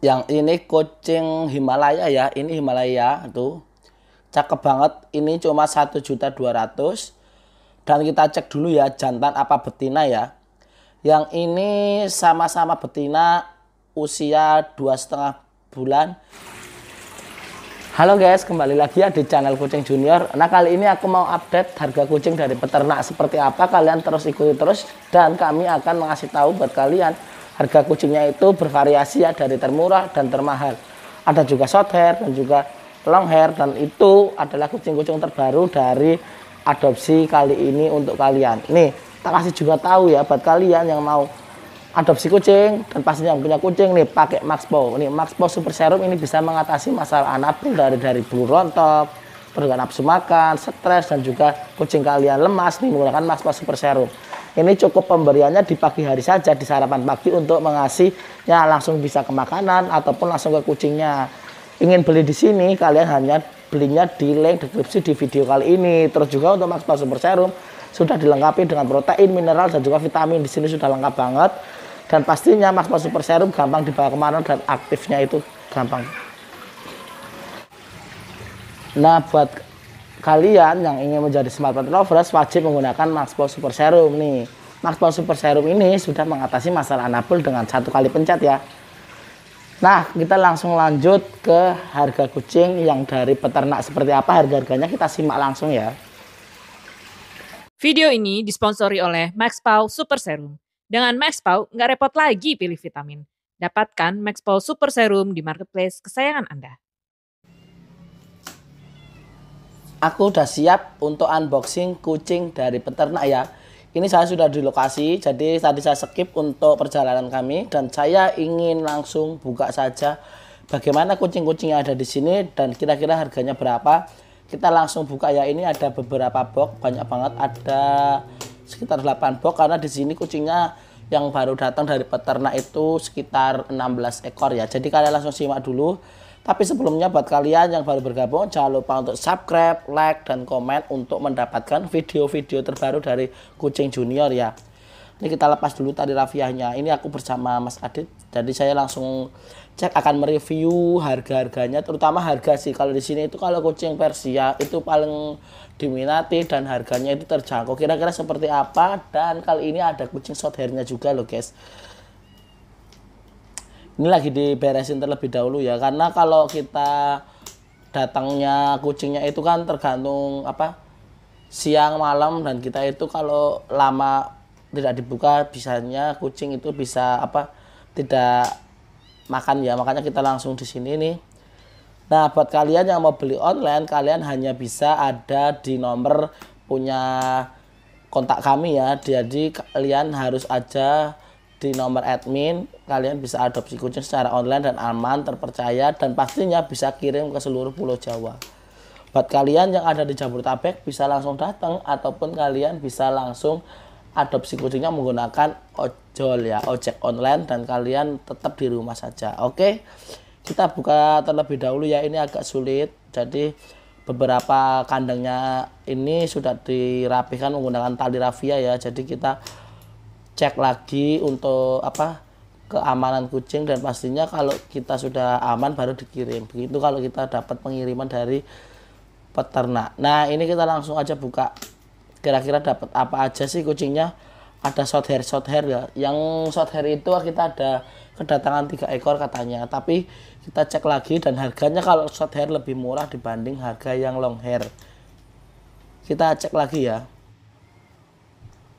yang ini kucing Himalaya ya ini Himalaya tuh cakep banget ini cuma satu juta ratus. dan kita cek dulu ya jantan apa betina ya yang ini sama-sama betina usia dua setengah bulan Halo guys, kembali lagi ya di channel Kucing Junior. Nah, kali ini aku mau update harga kucing dari peternak seperti apa. Kalian terus ikuti terus dan kami akan mengasih tahu buat kalian Harga kucingnya itu bervariasi ya dari termurah dan termahal. Ada juga short hair dan juga long hair dan itu adalah kucing-kucing terbaru dari adopsi kali ini untuk kalian. Nih, tak kasih juga tahu ya buat kalian yang mau adopsi kucing dan pastinya yang punya kucing nih pakai Maxpo. Nih Maxpo Super Serum ini bisa mengatasi masalah anabul dari dari bulu rontok, pergerakan nafsu makan, stres dan juga kucing kalian lemas nih menggunakan Maxpo Super Serum ini cukup pemberiannya di pagi hari saja di sarapan pagi untuk mengasihnya langsung bisa ke makanan ataupun langsung ke kucingnya ingin beli di sini kalian hanya belinya di link deskripsi di video kali ini terus juga untuk Max Plus Super Serum sudah dilengkapi dengan protein mineral dan juga vitamin di sini sudah lengkap banget dan pastinya Max Plus Super Serum gampang dibawa kemana dan aktifnya itu gampang nah buat kalian yang ingin menjadi smart plant lovers wajib menggunakan Maxpol Super Serum nih. Maxpol Super Serum ini sudah mengatasi masalah anapul dengan satu kali pencet ya. Nah, kita langsung lanjut ke harga kucing yang dari peternak seperti apa harga-harganya kita simak langsung ya. Video ini disponsori oleh Maxpow Super Serum. Dengan Maxpow, nggak repot lagi pilih vitamin. Dapatkan Maxpow Super Serum di marketplace kesayangan Anda. aku udah siap untuk unboxing kucing dari peternak ya. Ini saya sudah di lokasi, jadi tadi saya skip untuk perjalanan kami dan saya ingin langsung buka saja bagaimana kucing-kucing yang ada di sini dan kira-kira harganya berapa. Kita langsung buka ya. Ini ada beberapa box, banyak banget ada sekitar 8 box karena di sini kucingnya yang baru datang dari peternak itu sekitar 16 ekor ya. Jadi kalian langsung simak dulu tapi sebelumnya buat kalian yang baru bergabung, jangan lupa untuk subscribe, like, dan komen untuk mendapatkan video-video terbaru dari Kucing Junior ya. Ini kita lepas dulu tadi rafiahnya. Ini aku bersama Mas Adit. Jadi saya langsung cek akan mereview harga-harganya, terutama harga sih. Kalau di sini itu kalau kucing Persia itu paling diminati dan harganya itu terjangkau. Kira-kira seperti apa? Dan kali ini ada kucing short hairnya juga loh guys ini lagi diberesin terlebih dahulu ya karena kalau kita datangnya kucingnya itu kan tergantung apa siang malam dan kita itu kalau lama tidak dibuka bisanya kucing itu bisa apa tidak makan ya makanya kita langsung di sini nih nah buat kalian yang mau beli online kalian hanya bisa ada di nomor punya kontak kami ya jadi kalian harus aja di nomor admin kalian bisa adopsi kucing secara online dan aman, terpercaya dan pastinya bisa kirim ke seluruh pulau Jawa. Buat kalian yang ada di Jabodetabek bisa langsung datang ataupun kalian bisa langsung adopsi kucingnya menggunakan ojol ya, ojek online dan kalian tetap di rumah saja. Oke. Kita buka terlebih dahulu ya, ini agak sulit. Jadi beberapa kandangnya ini sudah dirapikan menggunakan tali rafia ya. Jadi kita cek lagi untuk apa keamanan kucing dan pastinya kalau kita sudah aman baru dikirim. Begitu kalau kita dapat pengiriman dari peternak. Nah, ini kita langsung aja buka kira-kira dapat apa aja sih kucingnya? Ada short hair, short hair ya. Yang short hair itu kita ada kedatangan tiga ekor katanya, tapi kita cek lagi dan harganya kalau short hair lebih murah dibanding harga yang long hair. Kita cek lagi ya.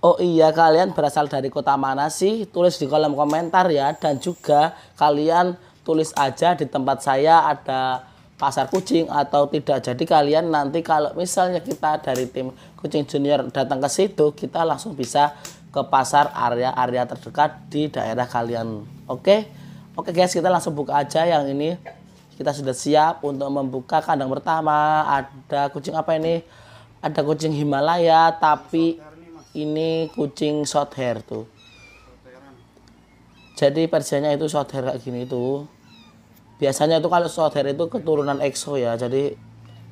Oh iya, kalian berasal dari kota mana sih? Tulis di kolom komentar ya. Dan juga kalian tulis aja di tempat saya ada pasar kucing atau tidak. Jadi kalian nanti kalau misalnya kita dari tim kucing junior datang ke situ, kita langsung bisa ke pasar area-area terdekat di daerah kalian. Oke? Oke guys, kita langsung buka aja yang ini. Kita sudah siap untuk membuka kandang pertama. Ada kucing apa ini? Ada kucing Himalaya tapi ini kucing short hair tuh jadi persianya itu short hair kayak gini tuh biasanya itu kalau short hair itu keturunan EXO ya jadi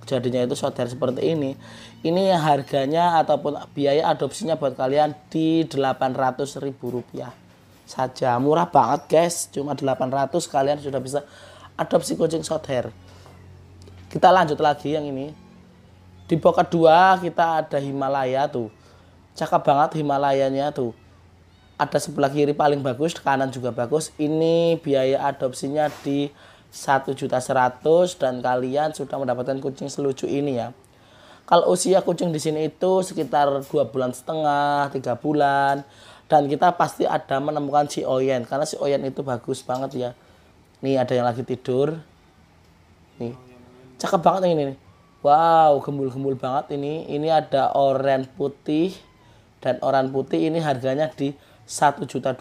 jadinya itu short hair seperti ini ini harganya ataupun biaya adopsinya buat kalian di 800 ribu rupiah saja murah banget guys cuma 800 kalian sudah bisa adopsi kucing short hair kita lanjut lagi yang ini di box kedua kita ada Himalaya tuh cakep banget Himalayanya tuh ada sebelah kiri paling bagus kanan juga bagus ini biaya adopsinya di satu juta seratus dan kalian sudah mendapatkan kucing selucu ini ya kalau usia kucing di sini itu sekitar dua bulan setengah tiga bulan dan kita pasti ada menemukan si Oyen karena si Oyen itu bagus banget ya nih ada yang lagi tidur nih cakep banget yang ini nih wow gembul-gembul banget ini ini ada oranye putih dan orang putih ini harganya di 1.200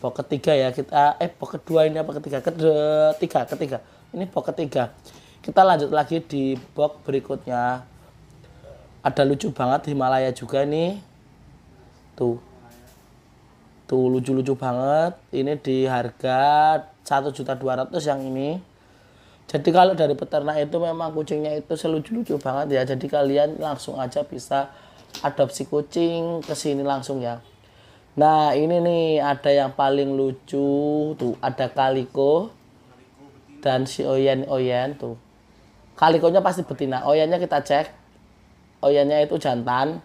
Pok ketiga ya kita eh pok kedua ini apa ketiga ketiga eh, ketiga ini pok ketiga kita lanjut lagi di box berikutnya ada lucu banget Himalaya juga ini tuh tuh lucu-lucu banget ini di harga 1.200 yang ini jadi kalau dari peternak itu memang kucingnya itu selucu-lucu banget ya jadi kalian langsung aja bisa adopsi kucing ke sini langsung ya. Nah, ini nih ada yang paling lucu tuh, ada Kaliko dan si Oyen Oyen tuh. Kalikonya pasti betina. Oyennya kita cek. Oyennya itu jantan.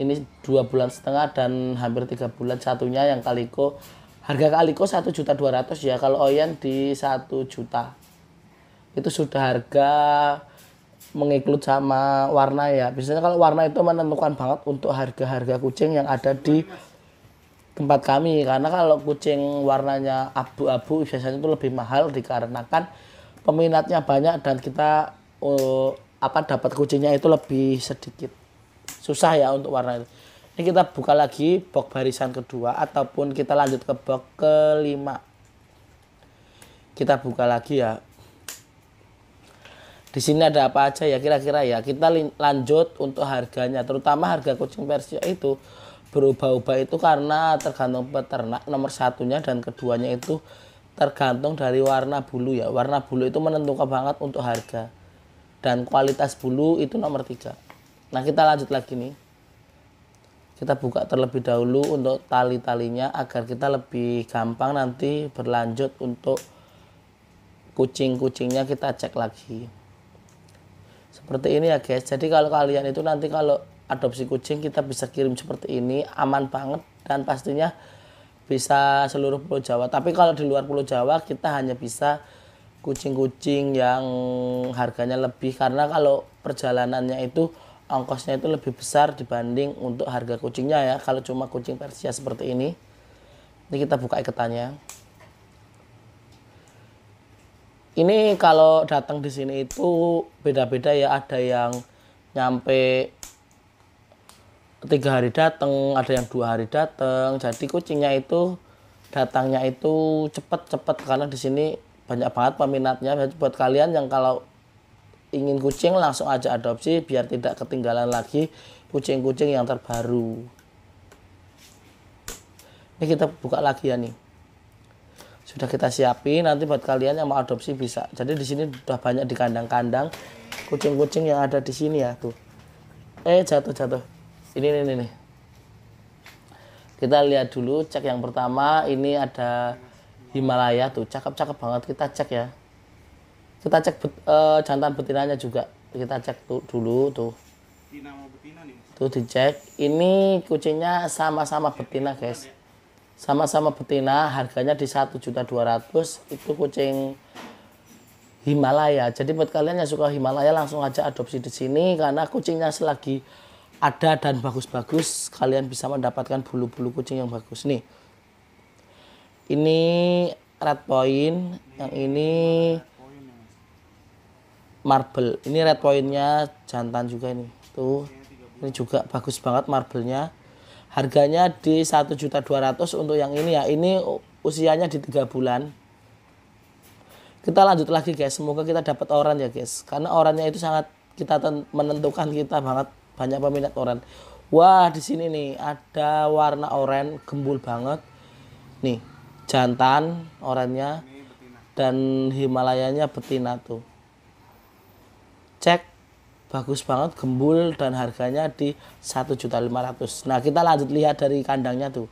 Ini dua bulan setengah dan hampir tiga bulan satunya yang Kaliko. Harga Kaliko satu juta dua ratus ya. Kalau Oyen di satu juta. Itu sudah harga mengiklut sama warna ya. Biasanya kalau warna itu menentukan banget untuk harga-harga kucing yang ada di tempat kami karena kalau kucing warnanya abu-abu biasanya itu lebih mahal dikarenakan peminatnya banyak dan kita uh, apa dapat kucingnya itu lebih sedikit. Susah ya untuk warna itu. Ini kita buka lagi box barisan kedua ataupun kita lanjut ke box kelima. Kita buka lagi ya di sini ada apa aja ya kira-kira ya kita lanjut untuk harganya terutama harga kucing Persia itu berubah-ubah itu karena tergantung peternak nomor satunya dan keduanya itu tergantung dari warna bulu ya warna bulu itu menentukan banget untuk harga dan kualitas bulu itu nomor tiga nah kita lanjut lagi nih kita buka terlebih dahulu untuk tali-talinya agar kita lebih gampang nanti berlanjut untuk kucing-kucingnya kita cek lagi seperti ini ya guys jadi kalau kalian itu nanti kalau adopsi kucing kita bisa kirim seperti ini aman banget dan pastinya bisa seluruh pulau Jawa tapi kalau di luar pulau Jawa kita hanya bisa kucing-kucing yang harganya lebih karena kalau perjalanannya itu ongkosnya itu lebih besar dibanding untuk harga kucingnya ya kalau cuma kucing Persia seperti ini ini kita buka iketannya ini kalau datang di sini itu beda-beda ya ada yang nyampe tiga hari datang ada yang dua hari datang jadi kucingnya itu datangnya itu cepet-cepet karena di sini banyak banget peminatnya jadi buat kalian yang kalau ingin kucing langsung aja adopsi biar tidak ketinggalan lagi kucing-kucing yang terbaru ini kita buka lagi ya nih sudah kita siapin nanti buat kalian yang mau adopsi bisa jadi di sini sudah banyak di kandang-kandang kucing-kucing yang ada di sini ya tuh eh jatuh jatuh ini ini ini kita lihat dulu cek yang pertama ini ada Himalaya tuh cakep-cakep banget kita cek ya kita cek bet, eh, jantan betinanya juga kita cek tuh dulu tuh tuh dicek ini kucingnya sama-sama betina guys sama-sama betina harganya di 1.200 itu kucing Himalaya. Jadi buat kalian yang suka Himalaya langsung aja adopsi di sini karena kucingnya selagi ada dan bagus-bagus kalian bisa mendapatkan bulu-bulu kucing yang bagus nih ini red point yang ini marble ini red pointnya jantan juga ini tuh ini juga bagus banget marblenya harganya di 1.200 untuk yang ini ya ini usianya di 3 bulan kita lanjut lagi guys semoga kita dapat orang ya guys karena orangnya itu sangat kita menentukan kita banget banyak peminat orang wah di sini nih ada warna oranye gembul banget nih jantan orangnya dan Himalayanya betina tuh cek bagus banget gembul dan harganya di 1.500 nah kita lanjut lihat dari kandangnya tuh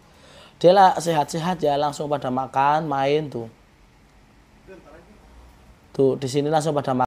dia lah sehat-sehat ya langsung pada makan main tuh tuh di sini langsung pada makan